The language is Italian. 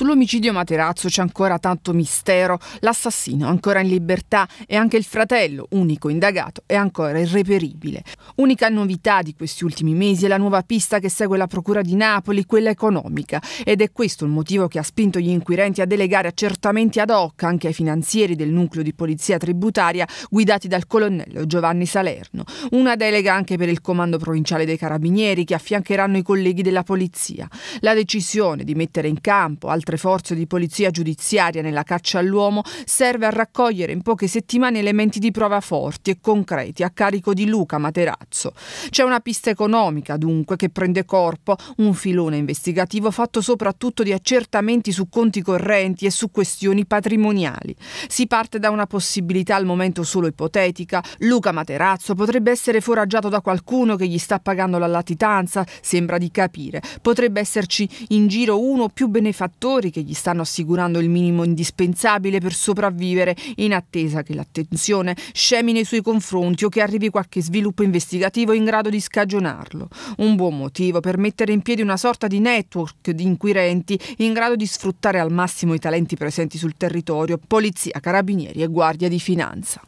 Sull'omicidio Materazzo c'è ancora tanto mistero. L'assassino è ancora in libertà e anche il fratello, unico indagato, è ancora irreperibile. Unica novità di questi ultimi mesi è la nuova pista che segue la Procura di Napoli, quella economica. Ed è questo il motivo che ha spinto gli inquirenti a delegare accertamenti ad hoc anche ai finanzieri del nucleo di polizia tributaria guidati dal colonnello Giovanni Salerno. Una delega anche per il comando provinciale dei carabinieri che affiancheranno i colleghi della polizia. La decisione di mettere in campo altre nostre forze di polizia giudiziaria nella caccia all'uomo serve a raccogliere in poche settimane elementi di prova forti e concreti a carico di Luca Materazzo. C'è una pista economica, dunque, che prende corpo, un filone investigativo fatto soprattutto di accertamenti su conti correnti e su questioni patrimoniali. Si parte da una possibilità al momento solo ipotetica. Luca Materazzo potrebbe essere foraggiato da qualcuno che gli sta pagando la latitanza, sembra di capire. Potrebbe esserci in giro uno o più benefattori lavoratori che gli stanno assicurando il minimo indispensabile per sopravvivere in attesa che l'attenzione scemi nei suoi confronti o che arrivi qualche sviluppo investigativo in grado di scagionarlo. Un buon motivo per mettere in piedi una sorta di network di inquirenti in grado di sfruttare al massimo i talenti presenti sul territorio, polizia, carabinieri e guardia di finanza.